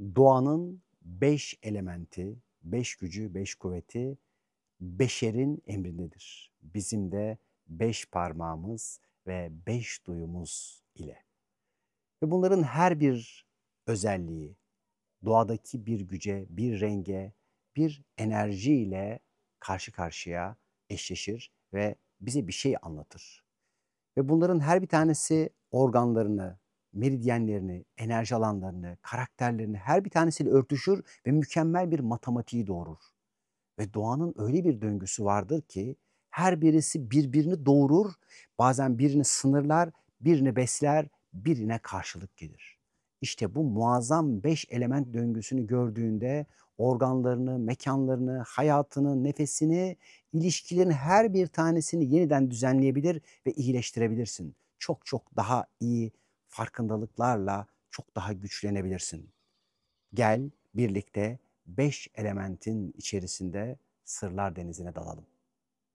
doğanın beş elementi, beş gücü, beş kuvveti beşerin emrindedir. Bizim de beş parmağımız ve beş duyumuz ile. Ve bunların her bir özelliği doğadaki bir güce, bir renge, bir enerji ile karşı karşıya eşleşir ve bize bir şey anlatır. Ve bunların her bir tanesi organlarını, meridyenlerini, enerji alanlarını, karakterlerini her bir tanesiyle örtüşür ve mükemmel bir matematiği doğurur. Ve doğanın öyle bir döngüsü vardır ki her birisi birbirini doğurur, bazen birini sınırlar, birini besler, birine karşılık gelir. İşte bu muazzam beş element döngüsünü gördüğünde organlarını, mekanlarını, hayatını, nefesini, ilişkilerin her bir tanesini yeniden düzenleyebilir ve iyileştirebilirsin. Çok çok daha iyi farkındalıklarla çok daha güçlenebilirsin. Gel birlikte beş elementin içerisinde sırlar denizine dalalım.